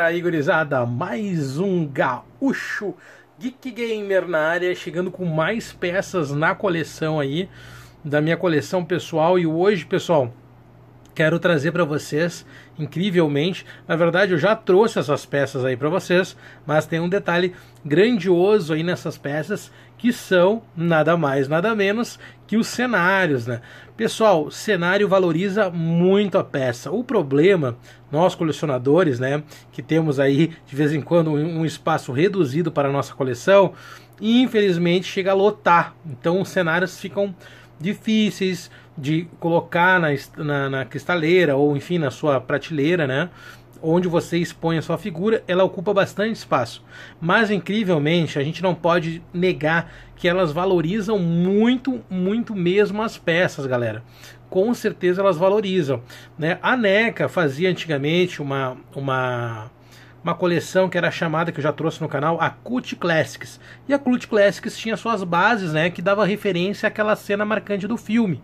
aí, gurizada? Mais um gaúcho Geek Gamer na área, chegando com mais peças na coleção aí, da minha coleção pessoal. E hoje, pessoal, quero trazer para vocês incrivelmente. Na verdade, eu já trouxe essas peças aí para vocês, mas tem um detalhe grandioso aí nessas peças que são nada mais, nada menos que os cenários, né? Pessoal, cenário valoriza muito a peça. O problema, nós colecionadores, né, que temos aí de vez em quando um espaço reduzido para a nossa coleção, infelizmente chega a lotar. Então os cenários ficam difíceis de colocar na, na, na cristaleira ou enfim na sua prateleira, né? onde você expõe a sua figura, ela ocupa bastante espaço. Mas incrivelmente, a gente não pode negar que elas valorizam muito, muito mesmo as peças, galera. Com certeza elas valorizam, né? A Neca fazia antigamente uma uma uma coleção que era chamada, que eu já trouxe no canal, a Cult Classics. E a Cult Classics tinha suas bases, né, que dava referência àquela cena marcante do filme.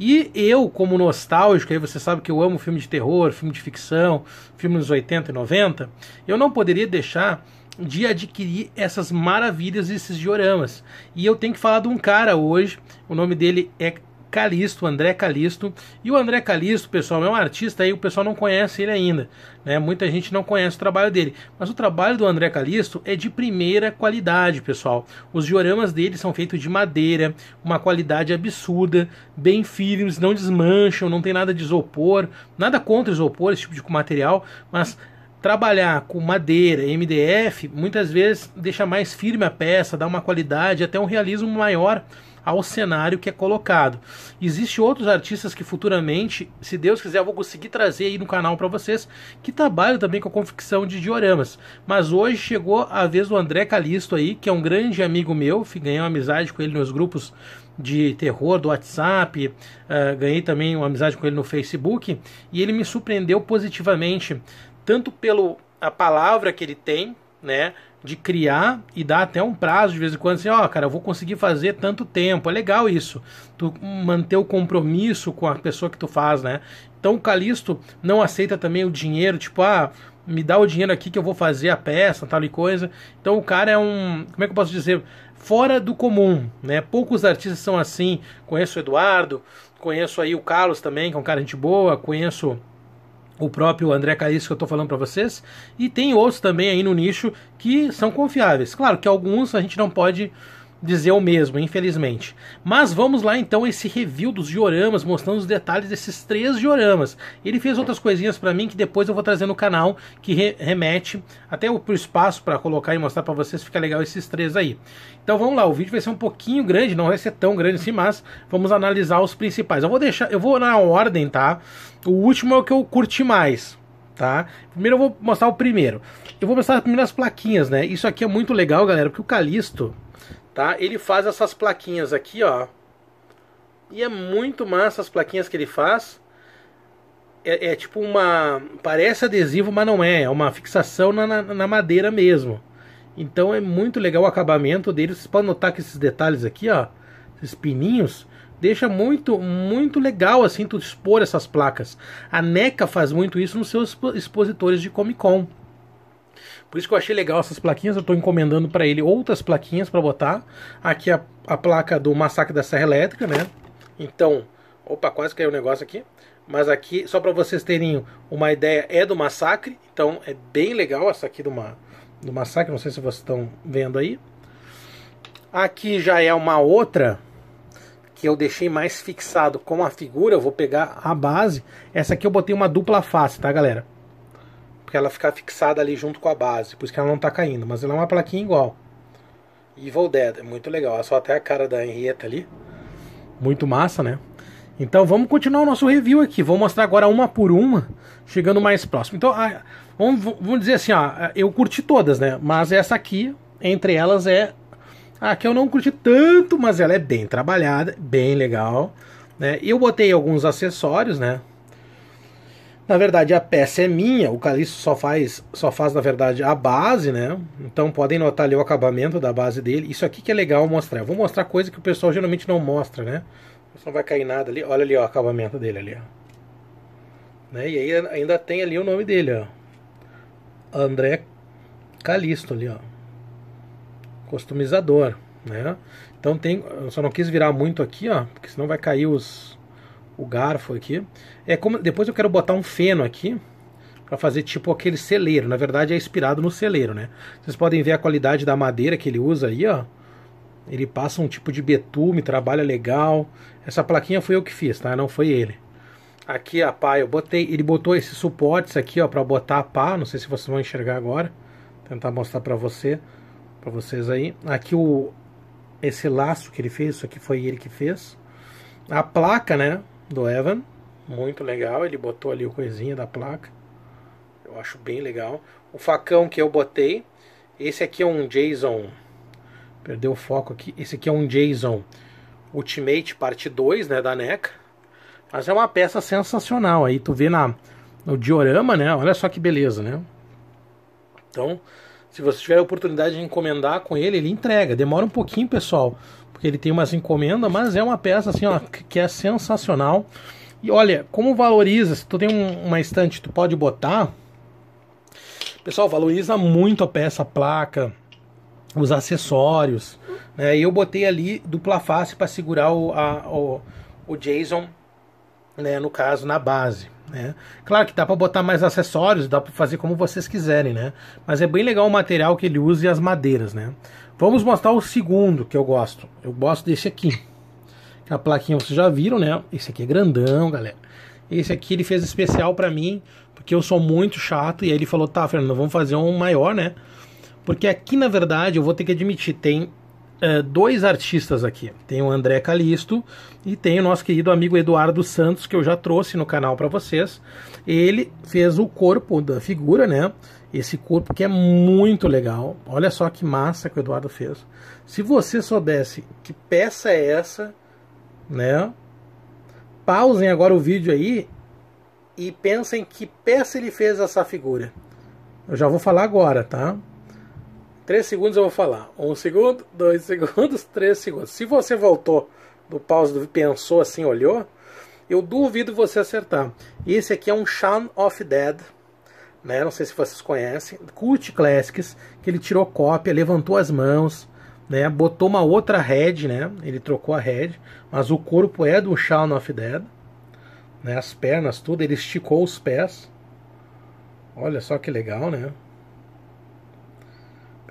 E eu, como nostálgico, aí você sabe que eu amo filme de terror, filme de ficção, filme dos 80 e 90, eu não poderia deixar de adquirir essas maravilhas e esses dioramas. E eu tenho que falar de um cara hoje, o nome dele é Calisto, André Calisto. E o André Calisto, pessoal, é um artista aí, o pessoal não conhece ele ainda. Né? Muita gente não conhece o trabalho dele. Mas o trabalho do André Calisto é de primeira qualidade, pessoal. Os dioramas dele são feitos de madeira, uma qualidade absurda, bem firmes, não desmancham, não tem nada de isopor, nada contra isopor, esse tipo de material, mas trabalhar com madeira, MDF, muitas vezes deixa mais firme a peça, dá uma qualidade, até um realismo maior ao cenário que é colocado. Existem outros artistas que futuramente, se Deus quiser, eu vou conseguir trazer aí no canal para vocês, que trabalham também com a confecção de dioramas. Mas hoje chegou a vez do André Calisto aí, que é um grande amigo meu, ganhei uma amizade com ele nos grupos de terror do WhatsApp, uh, ganhei também uma amizade com ele no Facebook, e ele me surpreendeu positivamente, tanto pelo a palavra que ele tem, né? De criar e dar até um prazo de vez em quando, assim, ó, oh, cara, eu vou conseguir fazer tanto tempo. É legal isso. Tu manter o compromisso com a pessoa que tu faz, né? Então o Calisto não aceita também o dinheiro, tipo, ah, me dá o dinheiro aqui que eu vou fazer a peça, tal e coisa. Então o cara é um, como é que eu posso dizer, fora do comum, né? Poucos artistas são assim. Conheço o Eduardo, conheço aí o Carlos também, que é um cara gente boa, conheço o próprio André Caís, que eu estou falando para vocês, e tem outros também aí no nicho que são confiáveis. Claro que alguns a gente não pode dizer o mesmo, infelizmente. Mas vamos lá então esse review dos dioramas, mostrando os detalhes desses três dioramas. Ele fez outras coisinhas para mim que depois eu vou trazer no canal, que re remete até o espaço para colocar e mostrar para vocês, fica legal esses três aí. Então vamos lá, o vídeo vai ser um pouquinho grande, não vai ser tão grande assim, mas vamos analisar os principais. Eu vou deixar, eu vou na ordem, tá? O último é o que eu curti mais. Tá? Primeiro eu vou mostrar o primeiro. Eu vou mostrar as primeiras plaquinhas, né? Isso aqui é muito legal, galera, porque o Calisto, tá? Ele faz essas plaquinhas aqui, ó. E é muito massa as plaquinhas que ele faz. É, é tipo uma... parece adesivo, mas não é. É uma fixação na, na, na madeira mesmo. Então é muito legal o acabamento dele. Vocês podem notar que esses detalhes aqui, ó. Esses pininhos deixa muito, muito legal assim tu expor essas placas. A NECA faz muito isso nos seus expositores de Comic Con. Por isso que eu achei legal essas plaquinhas. Eu estou encomendando para ele outras plaquinhas para botar. Aqui a, a placa do massacre da Serra Elétrica, né? Então, opa, quase caiu o um negócio aqui. Mas aqui, só para vocês terem uma ideia, é do massacre. Então é bem legal essa aqui do, ma, do massacre. Não sei se vocês estão vendo aí. Aqui já é uma outra que eu deixei mais fixado com a figura. Eu vou pegar a base. Essa aqui eu botei uma dupla face, tá, galera? porque ela fica fixada ali junto com a base, por isso que ela não está caindo, mas ela é uma plaquinha igual. Evil Dead, é muito legal, é só até a cara da Henrietta ali. Muito massa, né? Então vamos continuar o nosso review aqui. Vou mostrar agora uma por uma, chegando mais próximo. Então, vamos, vamos dizer assim, ó, eu curti todas, né? Mas essa aqui, entre elas, é a que eu não curti tanto, mas ela é bem trabalhada, bem legal. Né? Eu botei alguns acessórios, né? Na verdade, a peça é minha, o Calixto só faz, só faz, na verdade, a base, né? Então podem notar ali o acabamento da base dele. Isso aqui que é legal mostrar. Eu vou mostrar coisa que o pessoal geralmente não mostra, né? Não vai cair nada ali. Olha ali ó, o acabamento dele ali, ó. Né? E aí ainda tem ali o nome dele, ó. André Calixto ali, ó. Customizador, né? Então tem, eu só não quis virar muito aqui, ó, porque senão vai cair os o garfo aqui. É como, depois eu quero botar um feno aqui para fazer tipo aquele celeiro. Na verdade é inspirado no celeiro, né? Vocês podem ver a qualidade da madeira que ele usa aí, ó. Ele passa um tipo de betume, trabalha legal. Essa plaquinha foi eu que fiz, tá? Não foi ele. Aqui a pá eu botei, ele botou esses suportes aqui, ó, para botar a pá, não sei se vocês vão enxergar agora. Vou tentar mostrar para você, para vocês aí. Aqui o esse laço que ele fez, isso aqui foi ele que fez. A placa, né? do Evan, muito legal. Ele botou ali o coisinha da placa, eu acho bem legal. O facão que eu botei, esse aqui é um Jason, perdeu o foco aqui. Esse aqui é um Jason Ultimate Parte 2, né, da NECA. Mas é uma peça sensacional aí, tu vê na no diorama, né? Olha só que beleza, né? Então, se você tiver a oportunidade de encomendar com ele, ele entrega. Demora um pouquinho, pessoal, porque ele tem umas encomendas, mas é uma peça assim, ó, que é sensacional. E olha, como valoriza, se tu tem um, uma estante, tu pode botar. Pessoal, valoriza muito a peça, a placa, os acessórios. Né? E eu botei ali dupla face para segurar o, a, o, o Jason, né, no caso, na base. Né? Claro que dá para botar mais acessórios, dá para fazer como vocês quiserem, né? Mas é bem legal o material que ele usa e as madeiras, né? Vamos mostrar o segundo que eu gosto. Eu gosto desse aqui. É a plaquinha vocês já viram, né? Esse aqui é grandão, galera. Esse aqui ele fez especial para mim, porque eu sou muito chato. E aí ele falou: tá, Fernando, vamos fazer um maior, né? Porque aqui na verdade eu vou ter que admitir: tem uh, dois artistas aqui. Tem o André Calisto e tem o nosso querido amigo Eduardo Santos, que eu já trouxe no canal para vocês. Ele fez o corpo da figura, né? Esse corpo que é muito legal. Olha só que massa que o Eduardo fez. Se você soubesse que peça é essa, né? Pausem agora o vídeo aí e pensem que peça ele fez essa figura. Eu já vou falar agora, tá? 3 segundos eu vou falar. 1 um segundo, 2 segundos, 3 segundos. Se você voltou do pause, pensou assim, olhou, eu duvido você acertar. esse aqui é um Shaun of Dead, né? Não sei se vocês conhecem, Cult Classics, que ele tirou cópia, levantou as mãos, né? Botou uma outra head, né? Ele trocou a head, mas o corpo é do Shaun of Dead, né? As pernas, tudo, ele esticou os pés. Olha só que legal, né?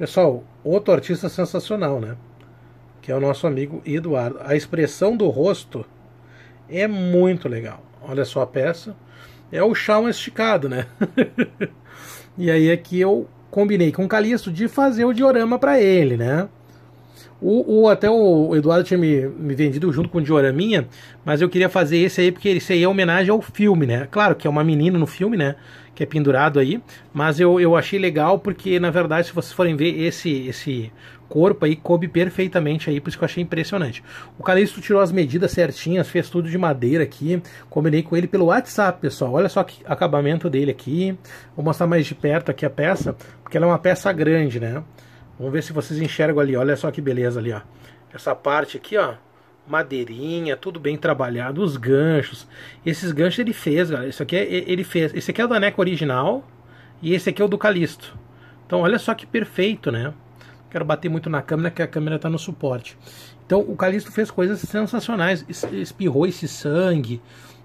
Pessoal, outro artista sensacional, né? Que é o nosso amigo Eduardo. A expressão do rosto é muito legal. Olha só a peça. É o chão esticado, né? e aí é que eu combinei com o Calixto de fazer o diorama para ele, né? O, o, até o Eduardo tinha me, me vendido junto com o Dioraminha, mas eu queria fazer esse aí porque esse aí é homenagem ao filme, né? Claro que é uma menina no filme, né? que é pendurado aí. Mas eu, eu achei legal porque, na verdade, se vocês forem ver esse esse corpo aí, coube perfeitamente aí, por isso que eu achei impressionante. O Calixto tirou as medidas certinhas, fez tudo de madeira aqui. Combinei com ele pelo WhatsApp, pessoal. Olha só que acabamento dele aqui. Vou mostrar mais de perto aqui a peça, porque ela é uma peça grande, né? Vamos ver se vocês enxergam ali. Olha só que beleza ali, ó. Essa parte aqui, ó madeirinha, tudo bem trabalhado, os ganchos. Esses ganchos ele fez, galera. Isso aqui é, ele fez. Esse aqui é o da Neco original e esse aqui é o do Calisto. Então olha só que perfeito, né? Quero bater muito na câmera, que a câmera está no suporte. Então o Calisto fez coisas sensacionais. Espirrou esse sangue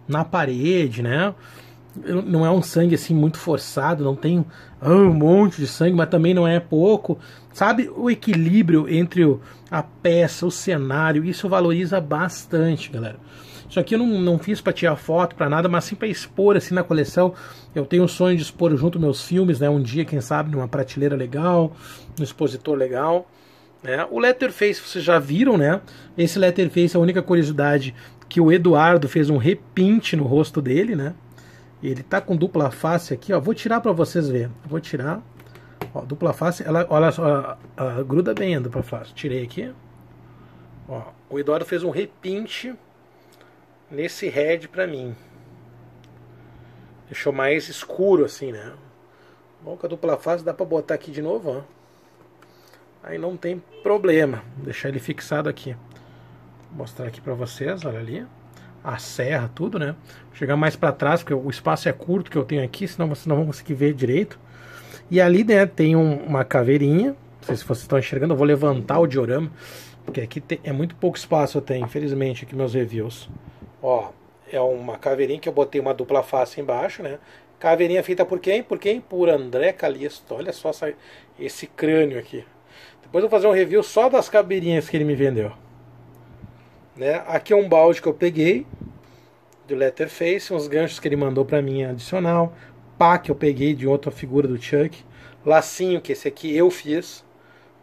na parede, né? não é um sangue assim muito forçado, não tem oh, um monte de sangue, mas também não é pouco. Sabe o equilíbrio entre o, a peça, o cenário, isso valoriza bastante, galera. Isso aqui eu não, não fiz para tirar foto, para nada, mas sim para expor assim na coleção. Eu tenho o sonho de expor junto meus filmes, né? Um dia, quem sabe, numa prateleira legal, num expositor legal. Né? O Letterface vocês já viram, né? Esse Letterface, é a única curiosidade que o Eduardo fez um repinte no rosto dele, né? Ele tá com dupla face aqui, ó. Vou tirar para vocês verem. Vou tirar. Ó, dupla face, ela, olha só, gruda bem a dupla face. Tirei aqui. Ó, o Eduardo fez um repinte nesse head para mim. Deixou mais escuro assim, né? Bom, com a dupla face dá para botar aqui de novo, ó. Aí não tem problema. Vou deixar ele fixado aqui. Vou mostrar aqui para vocês, olha ali a serra, tudo, né? chegar mais para trás, porque o espaço é curto que eu tenho aqui, senão vocês não vão conseguir ver direito. E ali, né, tem um, uma caveirinha. Não sei se vocês estão enxergando, eu vou levantar o diorama, porque aqui tem, é muito pouco espaço até, infelizmente, aqui meus reviews. Ó, é uma caveirinha que eu botei uma dupla face embaixo, né? Caveirinha feita por quem? Por quem? Por André Calisto. Olha só essa, esse crânio aqui. Depois eu vou fazer um review só das caveirinhas que ele me vendeu. Né? Aqui é um balde que eu peguei do Letterface, uns ganchos que ele mandou para mim adicional, pá que eu peguei de outra figura do Chuck, lacinho que esse aqui eu fiz,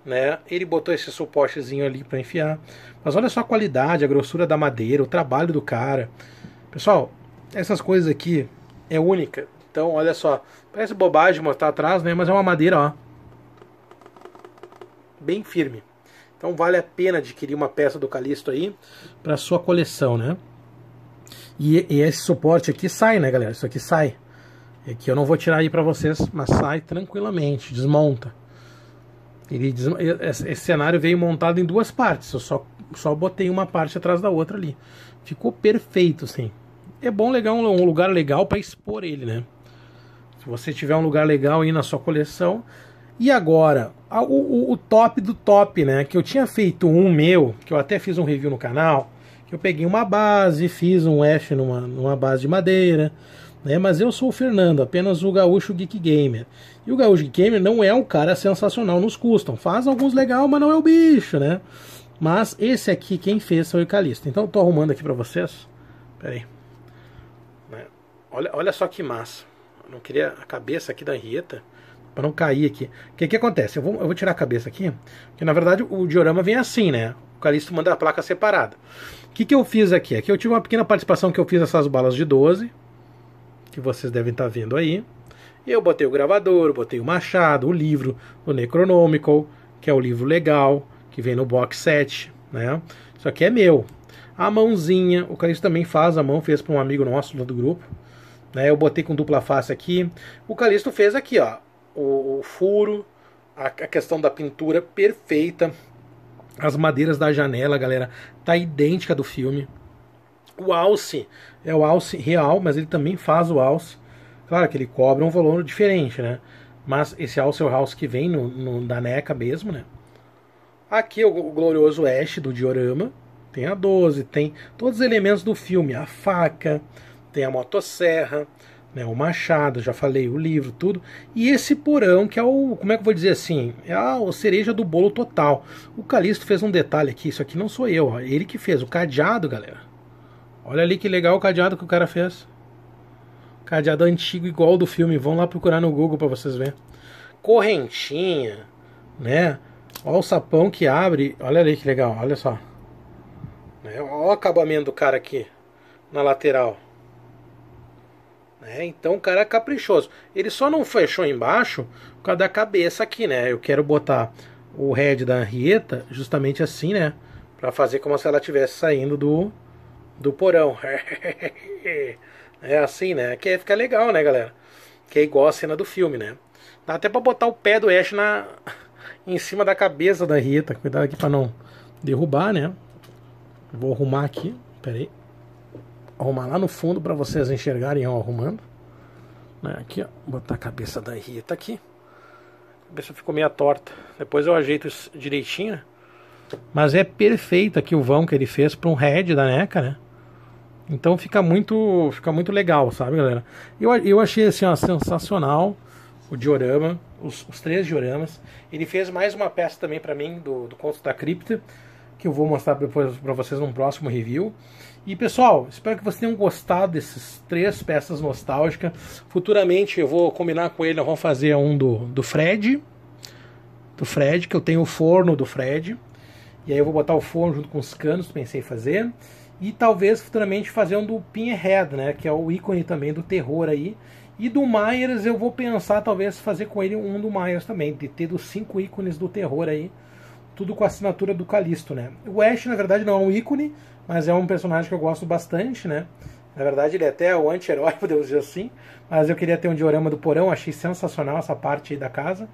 né? Ele botou esse suportezinho ali para enfiar. Mas olha só a qualidade, a grossura da madeira, o trabalho do cara. Pessoal, essas coisas aqui é única. Então, olha só, parece bobagem mostrar atrás, né? Mas é uma madeira, ó, bem firme. Então vale a pena adquirir uma peça do Calisto aí para sua coleção, né? E, e, esse suporte aqui sai, né, galera? Isso aqui sai. E aqui eu não vou tirar aí para vocês, mas sai tranquilamente, desmonta. Ele des... Esse cenário veio montado em duas partes, eu só, só botei uma parte atrás da outra ali. Ficou perfeito, sim. É bom legal um lugar legal para expor ele, né? Se você tiver um lugar legal aí na sua coleção, e agora, o, o, top do top, né? Que eu tinha feito um meu, que eu até fiz um review no canal, eu peguei uma base, fiz um F numa, numa base de madeira, né? Mas eu sou o Fernando, apenas o gaúcho geek gamer. E o gaúcho geek gamer não é um cara sensacional nos custom, faz alguns legal, mas não é o bicho, né? Mas esse aqui quem fez foi o Calisto. Então eu tô arrumando aqui para vocês. Pera aí. Né? Olha, olha só que massa. Eu não queria a cabeça aqui da Rieta para não cair aqui. O que que acontece? Eu vou, eu vou tirar a cabeça aqui, porque na verdade o diorama vem assim, né? Calixto manda a placa separada. O que, que eu fiz aqui? Aqui eu tive uma pequena participação que eu fiz nessas balas de 12, que vocês devem estar tá vendo aí. Eu botei o gravador, botei o machado, o livro, o Necronomical, que é o livro legal, que vem no box set, né? Isso aqui é meu. A mãozinha, o Calixto também faz a mão, fez para um amigo nosso do grupo. Né? Eu botei com dupla face aqui. O Calixto fez aqui, ó, o, o furo, a, a questão da pintura perfeita. As madeiras da janela, galera, tá idêntica do filme. O alce é o alce real, mas ele também faz o alce. Claro que ele cobra um valor diferente, né? Mas esse alce é o alce que vem no, no, da NECA mesmo, né? Aqui o, o glorioso Ash do diorama. Tem a 12, tem todos os elementos do filme. A faca, tem a motosserra, né, o Machado, já falei, o livro, tudo. E esse porão, que é o, como é que eu vou dizer assim, é a cereja do bolo total. O Calixto fez um detalhe aqui, isso aqui não sou eu, ó, ele que fez, o cadeado, galera. Olha ali que legal o cadeado que o cara fez. Cadeado antigo, igual do filme, vão lá procurar no Google para vocês verem. Correntinha, né? Olha o sapão que abre, olha ali que legal, olha só. Olha né, o acabamento do cara aqui, na lateral. Né? então o cara é caprichoso. Ele só não fechou embaixo por causa da cabeça aqui, né? Eu quero botar o head da Rieta justamente assim, né? Pra fazer como se ela estivesse saindo do, do porão. é assim, né? Que fica legal, né, galera? Que é igual a cena do filme, né? Dá até pra botar o pé do Ash na... em cima da cabeça da Rieta. Cuidado aqui pra não derrubar, né? Vou arrumar aqui. Pera aí arrumar lá no fundo para vocês enxergarem eu arrumando. Né, aqui, ó, botar a cabeça da Rita aqui. A cabeça ficou meio torta. Depois eu ajeito direitinho. Mas é perfeito aqui o vão que ele fez para um head da NECA, né? Então fica muito, fica muito legal, sabe, galera? Eu, eu achei assim, ó, sensacional o diorama, os, os três dioramas. Ele fez mais uma peça também para mim do, do Conto da Cripta que eu vou mostrar depois para vocês num próximo review. E pessoal, espero que vocês tenham gostado dessas três peças nostálgicas. Futuramente eu vou combinar com ele, eu vamos fazer um do, do Fred, do Fred, que eu tenho o forno do Fred. E aí eu vou botar o forno junto com os canos, pensei em fazer. E talvez futuramente fazer um do Pinhead, né, que é o ícone também do terror aí. E do Myers eu vou pensar talvez fazer com ele um do Myers também, de ter dos cinco ícones do terror aí tudo com a assinatura do Calisto, né? O Ash, na verdade, não é um ícone, mas é um personagem que eu gosto bastante, né? Na verdade, ele é até o anti-herói, podemos dizer assim. Mas eu queria ter um diorama do porão, achei sensacional essa parte aí da casa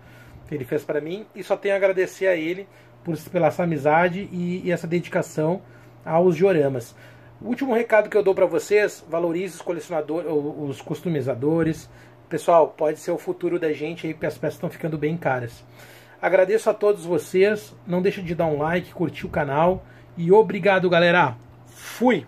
que ele fez para mim. E só tenho a agradecer a ele por, pela essa amizade e, e essa dedicação aos dioramas. O último recado que eu dou para vocês: valorize os colecionadores, os customizadores. Pessoal, pode ser o futuro da gente aí, porque as peças estão ficando bem caras. Agradeço a todos vocês. Não deixe de dar um like, curtir o canal. E obrigado, galera. Fui!